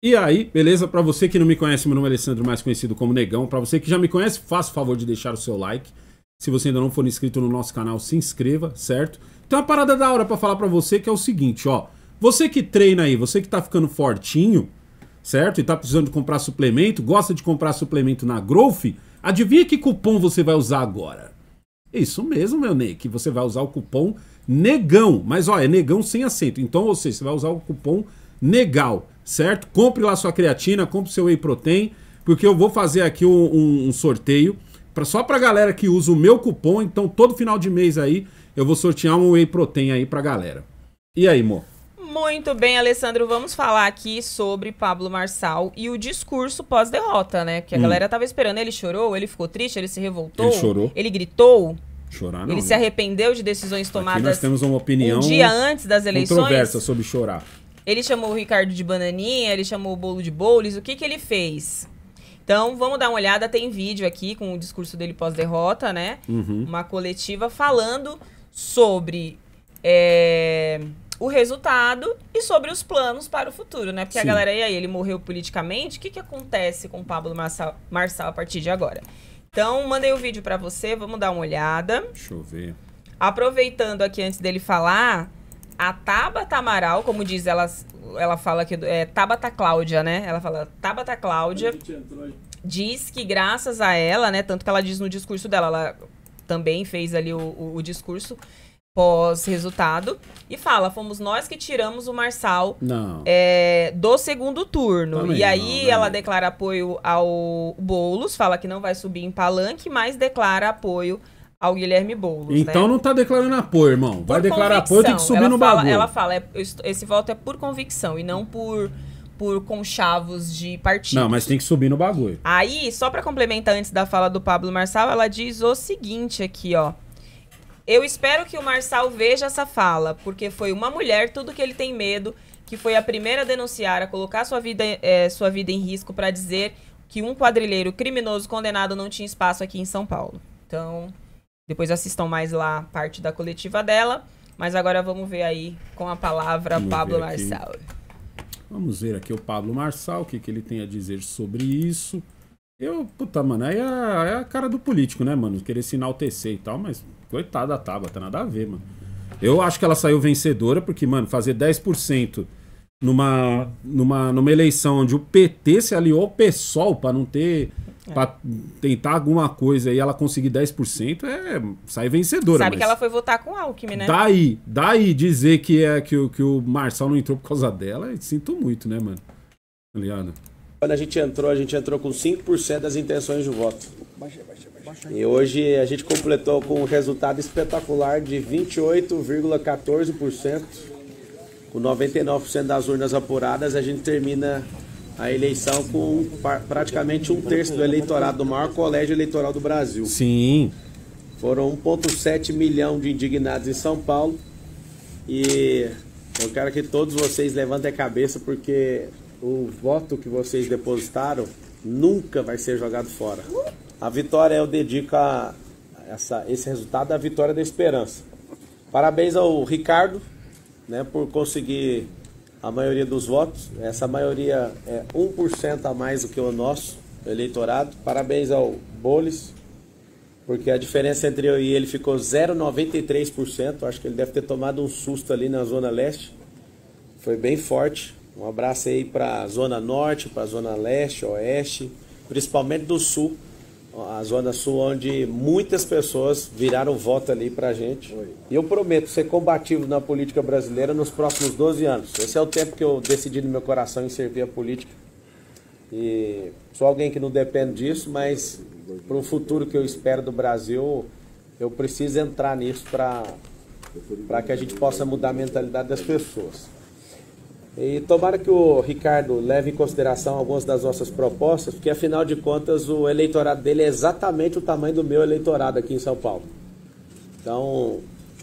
E aí, beleza? Para você que não me conhece, meu nome é Alessandro, mais conhecido como Negão. Para você que já me conhece, faça o favor de deixar o seu like. Se você ainda não for inscrito no nosso canal, se inscreva, certo? Tem uma parada da hora para falar para você que é o seguinte, ó. Você que treina aí, você que tá ficando fortinho, certo? E tá precisando comprar suplemento, gosta de comprar suplemento na Growth, adivinha que cupom você vai usar agora? Isso mesmo, meu Ney, que você vai usar o cupom NEGÃO. Mas, ó, é NEGÃO sem acento. Então, ou seja, você vai usar o cupom NEGÃO Negal, certo? Compre lá sua creatina, compre seu whey protein, porque eu vou fazer aqui um, um, um sorteio pra, só para galera que usa o meu cupom. Então, todo final de mês aí, eu vou sortear um whey protein aí para galera. E aí, amor? Muito bem, Alessandro. Vamos falar aqui sobre Pablo Marçal e o discurso pós-derrota, né? Que a hum. galera tava esperando. Ele chorou, ele ficou triste, ele se revoltou. Ele chorou. Ele gritou. Chorar não. Ele né? se arrependeu de decisões tomadas. Aqui nós temos uma opinião. Um dia antes das eleições. Controversa sobre chorar. Ele chamou o Ricardo de bananinha, ele chamou o bolo de bolos. O que, que ele fez? Então, vamos dar uma olhada. Tem vídeo aqui com o discurso dele pós-derrota, né? Uhum. Uma coletiva falando sobre é, o resultado e sobre os planos para o futuro, né? Porque Sim. a galera, e aí, ele morreu politicamente. O que, que acontece com o Pablo Marçal, Marçal a partir de agora? Então, mandei o um vídeo para você, vamos dar uma olhada. Deixa eu ver. Aproveitando aqui antes dele falar, a Tabata Amaral, como diz ela, ela fala que é Tabata Cláudia, né? Ela fala Tabata Cláudia. Diz que graças a ela, né? Tanto que ela diz no discurso dela, ela também fez ali o, o, o discurso pós-resultado e fala: fomos nós que tiramos o Marçal é, do segundo turno. Também e aí não, né? ela declara apoio ao Boulos, fala que não vai subir em palanque, mas declara apoio ao Guilherme Boulos. Né? Então né? não está declarando apoio, irmão. Por Vai declarar convicção. apoio, tem que subir ela no fala, bagulho. Ela fala, é, esse voto é por convicção e não por por conchavos de partido. Não, mas tem que subir no bagulho. Aí, só para complementar antes da fala do Pablo Marçal, ela diz o seguinte aqui, ó. Eu espero que o Marçal veja essa fala, porque foi uma mulher tudo que ele tem medo, que foi a primeira a denunciar, a colocar sua vida, é, sua vida em risco para dizer que um quadrilheiro criminoso condenado não tinha espaço aqui em São Paulo. Então, depois assistam mais lá parte da coletiva dela. Mas agora vamos ver aí com a palavra vamos Pablo Marçal. Vamos ver aqui o Pablo Marçal, o que, que ele tem a dizer sobre isso. Eu, puta, mano, aí é, é a cara do político, né, mano? Querer se enaltecer e tal, mas coitada da tá nada a ver, mano. Eu acho que ela saiu vencedora porque, mano, fazer 10% numa, numa, numa eleição onde o PT se aliou ao PSOL para não ter. É. Para tentar alguma coisa e ela conseguir 10%, é, sai vencedora. Sabe que ela foi votar com Alckmin, né? Daí, daí dizer que, é, que, o, que o Marçal não entrou por causa dela, sinto muito, né, mano? aliado tá Quando a gente entrou, a gente entrou com 5% das intenções de voto. Baixa, baixa, baixa. E hoje a gente completou com um resultado espetacular de 28,14% com 99% das urnas apuradas, a gente termina a eleição com praticamente um terço do eleitorado do maior colégio eleitoral do Brasil. Sim. Foram 1,7 milhão de indignados em São Paulo. E eu quero que todos vocês levantem a cabeça, porque o voto que vocês depositaram nunca vai ser jogado fora. A vitória eu dedico a essa, esse resultado à vitória da esperança. Parabéns ao Ricardo, né, por conseguir a maioria dos votos. Essa maioria é 1% a mais do que o nosso eleitorado. Parabéns ao Boles, porque a diferença entre eu e ele ficou 0,93%. Acho que ele deve ter tomado um susto ali na Zona Leste. Foi bem forte. Um abraço aí para a Zona Norte, para a Zona Leste, Oeste, principalmente do Sul, a Zona Sul, onde muitas pessoas viraram voto ali pra gente. Oi. E eu prometo ser combativo na política brasileira nos próximos 12 anos. Esse é o tempo que eu decidi no meu coração em servir a política. E sou alguém que não depende disso, mas para o futuro que eu espero do Brasil, eu preciso entrar nisso para que a gente possa mudar a mentalidade das pessoas. E tomara que o Ricardo leve em consideração algumas das nossas propostas, porque afinal de contas o eleitorado dele é exatamente o tamanho do meu eleitorado aqui em São Paulo. Então,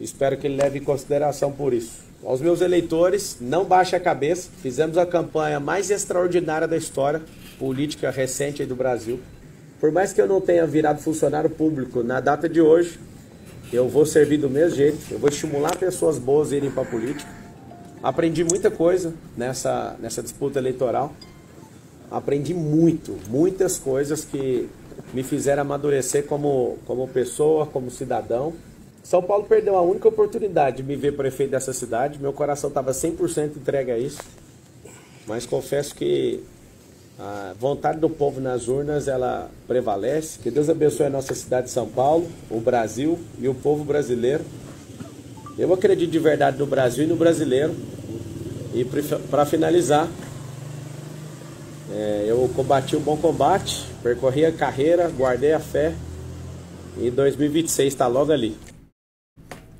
espero que ele leve em consideração por isso. Aos meus eleitores, não baixe a cabeça. Fizemos a campanha mais extraordinária da história política recente do Brasil. Por mais que eu não tenha virado funcionário público na data de hoje, eu vou servir do mesmo jeito. Eu vou estimular pessoas boas a irem para a política Aprendi muita coisa nessa, nessa disputa eleitoral. Aprendi muito, muitas coisas que me fizeram amadurecer como, como pessoa, como cidadão. São Paulo perdeu a única oportunidade de me ver prefeito dessa cidade. Meu coração estava 100% entregue a isso. Mas confesso que a vontade do povo nas urnas, ela prevalece. Que Deus abençoe a nossa cidade de São Paulo, o Brasil e o povo brasileiro. Eu acredito de verdade no Brasil e no brasileiro. E para finalizar, é, eu combati o bom combate, percorri a carreira, guardei a fé e 2026 está logo ali.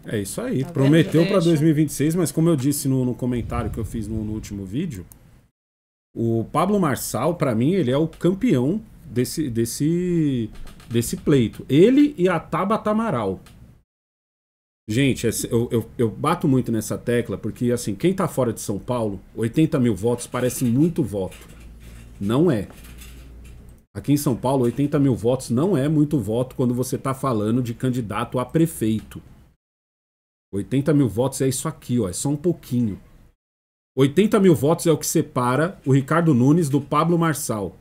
É isso aí. Tá Prometeu para 2026, é, mas como eu disse no, no comentário que eu fiz no, no último vídeo, o Pablo Marçal, para mim, ele é o campeão desse, desse, desse pleito. Ele e a Tabata Amaral. Gente, é eu, eu, eu, bato muito nessa tecla porque, assim, quem tá fora de São Paulo, 80 mil votos parece muito voto. Não é. Aqui em São Paulo, 80 mil votos não é muito voto quando você tá falando de candidato a prefeito. 80 mil votos é isso aqui, ó, é só um pouquinho. 80 mil votos é o que separa o Ricardo Nunes do Pablo Marçal.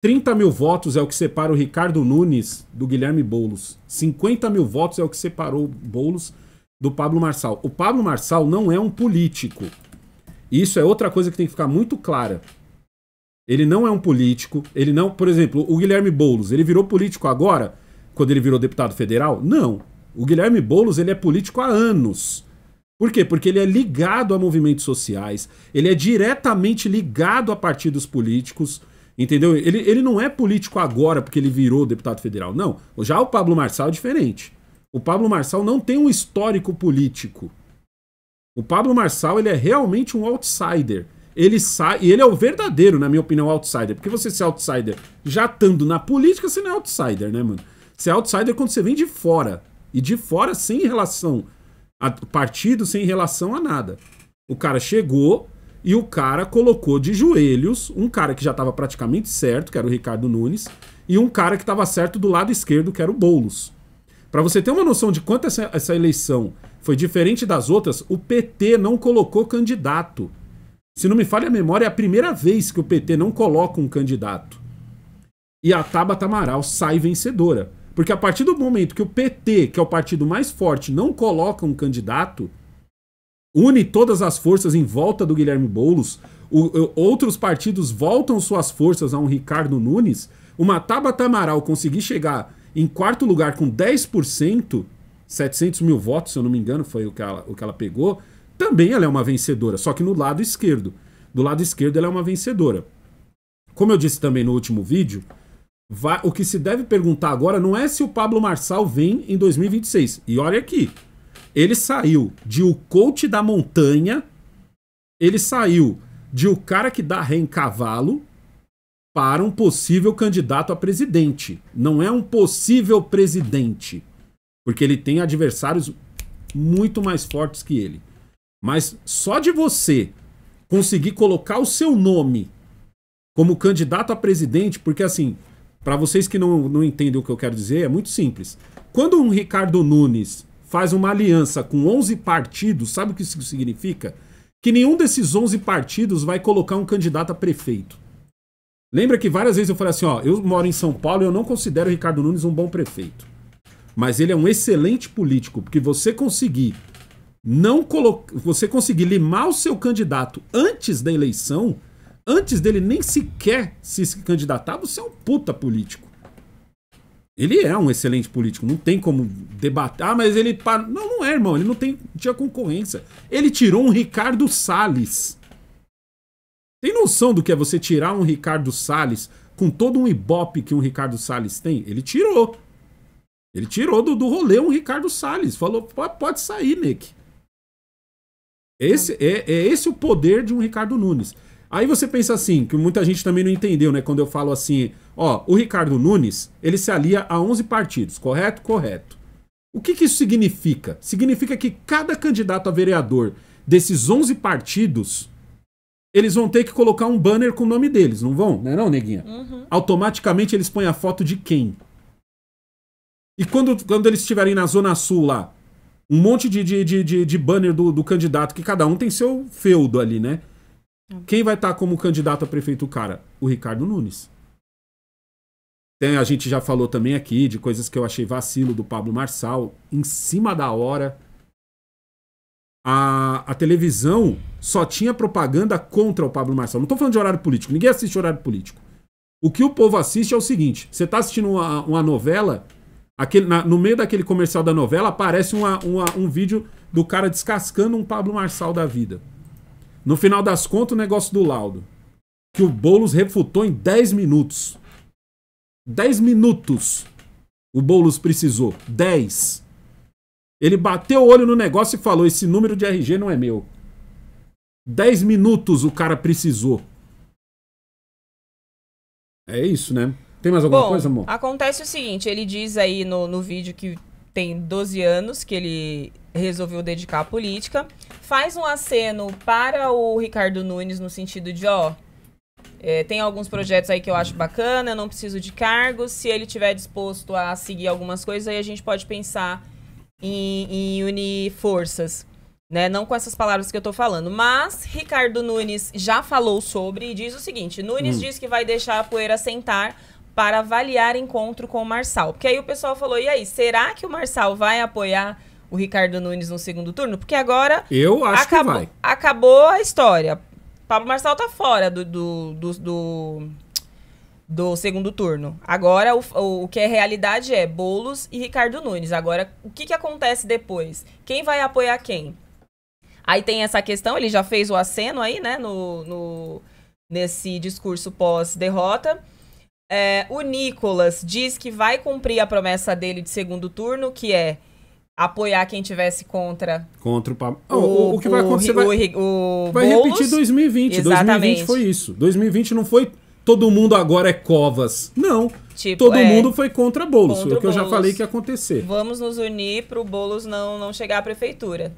30 mil votos é o que separa o Ricardo Nunes do Guilherme Boulos. 50 mil votos é o que separou Boulos do Pablo Marçal. O Pablo Marçal não é um político. Isso é outra coisa que tem que ficar muito clara. Ele não é um político. Ele não, por exemplo, o Guilherme Boulos, ele virou político agora, quando ele virou deputado federal? Não. O Guilherme Boulos, ele é político há anos. Por quê? Porque ele é ligado a movimentos sociais, ele é diretamente ligado a partidos políticos. Entendeu? Ele, ele não é político agora porque ele virou deputado federal. Não. Já o Pablo Marçal é diferente. O Pablo Marçal não tem um histórico político. O Pablo Marçal ele é realmente um outsider. Ele sai. E ele é o verdadeiro, na minha opinião, outsider. Porque você ser outsider já estando na política, você não é outsider, né, mano? Você é outsider quando você vem de fora. E de fora sem relação a partido, sem relação a nada. O cara chegou, e o cara colocou de joelhos um cara que já estava praticamente certo, que era o Ricardo Nunes, e um cara que estava certo do lado esquerdo, que era o Boulos. Para você ter uma noção de quanto essa, essa eleição foi diferente das outras, o PT não colocou candidato. Se não me falha a memória, é a primeira vez que o PT não coloca um candidato. E a Tabata Amaral sai vencedora. Porque a partir do momento que o PT, que é o partido mais forte, não coloca um candidato, une todas as forças em volta do Guilherme Boulos, o, outros partidos voltam suas forças a um Ricardo Nunes, uma Tabata Amaral conseguir chegar em quarto lugar com 10%, 700 mil votos, se eu não me engano, foi o que ela, o que ela pegou, também ela é uma vencedora, só que no lado esquerdo. Do lado esquerdo ela é uma vencedora. Como eu disse também no último vídeo, vai, o que se deve perguntar agora não é se o Pablo Marçal vem em 2026. E olha aqui, ele saiu de o coach da montanha, ele saiu de o cara que dá ré em cavalo para um possível candidato a presidente. Não é um possível presidente, porque ele tem adversários muito mais fortes que ele. Mas só de você conseguir colocar o seu nome como candidato a presidente, porque assim, para vocês que não, não entendem o que eu quero dizer, é muito simples. Quando um Ricardo Nunes faz uma aliança com 11 partidos, sabe o que isso significa? Que nenhum desses 11 partidos vai colocar um candidato a prefeito. Lembra que várias vezes eu falei assim, ó, eu moro em São Paulo e eu não considero o Ricardo Nunes um bom prefeito. Mas ele é um excelente político, porque você conseguir não colo... você conseguir limar o seu candidato antes da eleição, antes dele nem sequer se candidatar, você é um puta político. Ele é um excelente político, não tem como debater. Ah, mas ele. Não, não é, irmão, ele não tem, tinha concorrência. Ele tirou um Ricardo Salles. Tem noção do que é você tirar um Ricardo Salles com todo um ibope que um Ricardo Salles tem? Ele tirou. Ele tirou do, do rolê um Ricardo Salles. Falou, pode sair, Nick. Esse, é, é esse o poder de um Ricardo Nunes. Aí você pensa assim, que muita gente também não entendeu, né? Quando eu falo assim, ó, o Ricardo Nunes, ele se alia a 11 partidos, correto? Correto. O que, que isso significa? Significa que cada candidato a vereador desses 11 partidos, eles vão ter que colocar um banner com o nome deles, não vão? Não é não, neguinha? Uhum. Automaticamente eles põem a foto de quem? E quando, quando eles estiverem na Zona Sul lá, um monte de, de, de, de, banner do, do candidato, que cada um tem seu feudo ali, né? Quem vai estar como candidato a prefeito cara? O Ricardo Nunes. Tem, a gente já falou também aqui de coisas que eu achei vacilo do Pablo Marçal, em cima da hora. A, a televisão só tinha propaganda contra o Pablo Marçal. Não estou falando de horário político, ninguém assiste horário político. O que o povo assiste é o seguinte: você está assistindo uma, uma novela, aquele, na, no meio daquele comercial da novela aparece uma, uma, um vídeo do cara descascando um Pablo Marçal da vida. No final das contas, o negócio do laudo. Que o Boulos refutou em 10 minutos. 10 minutos o Boulos precisou. 10. Ele bateu o olho no negócio e falou: esse número de RG não é meu. 10 minutos o cara precisou. É isso, né? Tem mais alguma Bom, coisa, amor? Acontece o seguinte: ele diz aí no, no vídeo que tem 12 anos que ele resolveu dedicar à política faz um aceno para o Ricardo Nunes no sentido de, ó, é, tem alguns projetos aí que eu acho bacana, não preciso de cargos. Se ele tiver disposto a seguir algumas coisas, aí a gente pode pensar em, em unir forças. Né? Não com essas palavras que eu tô falando. Mas Ricardo Nunes já falou sobre e diz o seguinte: Nunes hum. diz que vai deixar a poeira sentar para avaliar encontro com o Marçal. Porque aí o pessoal falou: e aí, será que o Marçal vai apoiar o Ricardo Nunes no segundo turno? Porque agora. Eu acho acabou, que vai. Acabou a história. Pablo Marçal tá fora do, do, do, do, do segundo turno. Agora o, o, o que é realidade é Bolos e Ricardo Nunes. Agora, o que, que acontece depois? Quem vai apoiar quem? Aí tem essa questão, ele já fez o aceno aí, né, no, no nesse discurso pós-derrota. É, o Nicolas diz que vai cumprir a promessa dele de segundo turno, que é apoiar quem tivesse contra. Contra o Pablo. O, o, o, que vai acontecer o, vai, o, vai Boulos? repetir 2020. Exatamente. 2020 foi isso. 2020 não foi todo mundo agora é Covas. Não. Tipo, todo é, mundo foi contra Boulos. É o que eu já falei que ia acontecer. Vamos nos unir para o Boulos não, não chegar à prefeitura.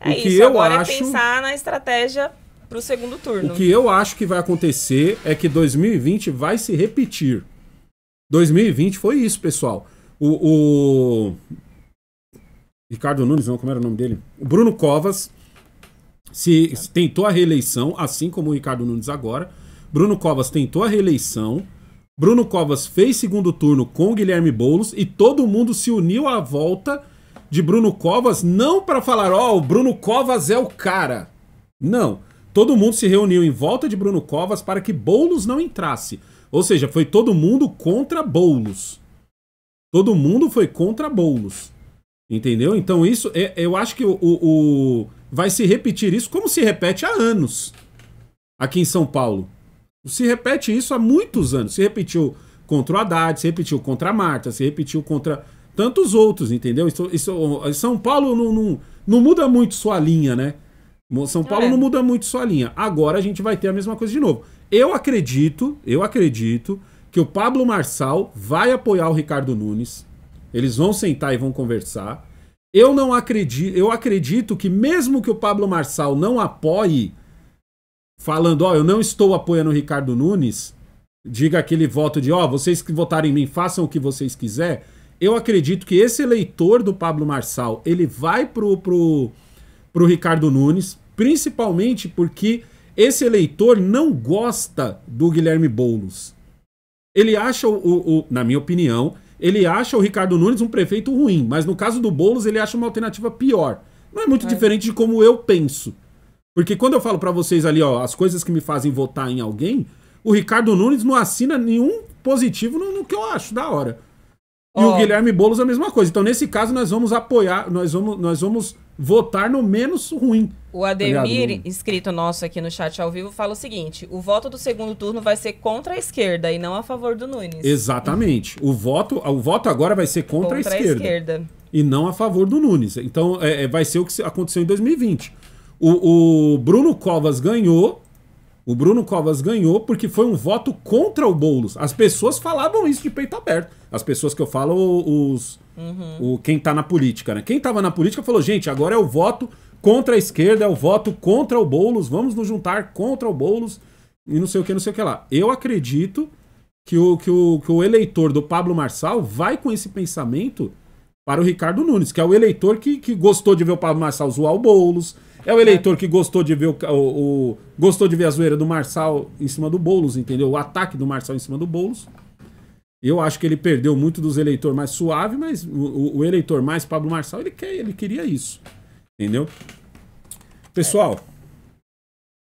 É o que isso. Eu agora é acho... é pensar na estratégia para o segundo turno. O que eu acho que vai acontecer é que 2020 vai se repetir. 2020 foi isso, pessoal. o, Ricardo Nunes, não, como era o nome dele? O Bruno Covas se tentou a reeleição, assim como o Ricardo Nunes agora. Bruno Covas tentou a reeleição. Bruno Covas fez segundo turno com Guilherme Boulos e todo mundo se uniu à volta de Bruno Covas, não para falar, ó, oh, o Bruno Covas é o cara. Não. Todo mundo se reuniu em volta de Bruno Covas para que Boulos não entrasse. Ou seja, foi todo mundo contra Boulos. Todo mundo foi contra Boulos. Entendeu? Então, isso, é, eu acho que o, o, o, vai se repetir isso como se repete há anos aqui em São Paulo. Se repete isso há muitos anos. Se repetiu contra o Haddad, se repetiu contra a Marta, se repetiu contra tantos outros, entendeu? Isso, isso, São Paulo não, não, não muda muito sua linha, né? São Paulo é. não muda muito sua linha. Agora a gente vai ter a mesma coisa de novo. Eu acredito, eu acredito que o Pablo Marçal vai apoiar o Ricardo Nunes eles vão sentar e vão conversar. Eu não acredito, eu acredito que mesmo que o Pablo Marçal não apoie, falando, ó, oh, eu não estou apoiando o Ricardo Nunes, diga aquele voto de, ó, oh, vocês que votarem em mim, façam o que vocês quiser. Eu acredito que esse eleitor do Pablo Marçal, ele vai pro, pro, pro Ricardo Nunes, principalmente porque esse eleitor não gosta do Guilherme Boulos. Ele acha o, o, o na minha opinião, ele acha o Ricardo Nunes um prefeito ruim, mas no caso do Boulos ele acha uma alternativa pior. Não é muito é. diferente de como eu penso. Porque quando eu falo para vocês ali, ó, as coisas que me fazem votar em alguém, o Ricardo Nunes não assina nenhum positivo no, no que eu acho da hora. E oh. o Guilherme Boulos a mesma coisa. Então, nesse caso, nós vamos apoiar, nós vamos, nós vamos votar no menos ruim. O Ademir, tá inscrito nosso aqui no chat ao vivo, fala o seguinte: o voto do segundo turno vai ser contra a esquerda e não a favor do Nunes. Exatamente. O voto, o voto agora vai ser contra, contra a, esquerda, a, esquerda, E não a favor do Nunes. Então é, é vai ser o que aconteceu em 2020. O, o, Bruno Covas ganhou. O Bruno Covas ganhou porque foi um voto contra o Boulos. As pessoas falavam isso de peito aberto. As pessoas que eu falo, os. Uhum. O, quem tá na política, né? Quem tava na política falou, gente, agora é o voto contra a esquerda, é o voto contra o Boulos, vamos nos juntar contra o Boulos e não sei o que, não sei o que lá. Eu acredito que o, que o, que o eleitor do Pablo Marçal vai com esse pensamento para o Ricardo Nunes, que é o eleitor que, que gostou de ver o Pablo Marçal zoar o Boulos, é o eleitor que gostou de ver o, o, o gostou de ver a zoeira do Marçal em cima do Boulos, entendeu? O ataque do Marçal em cima do Boulos. Eu acho que ele perdeu muito dos eleitores mais suave, mas o, o eleitor mais Pablo Marçal, ele quer, ele queria isso. Entendeu? Pessoal,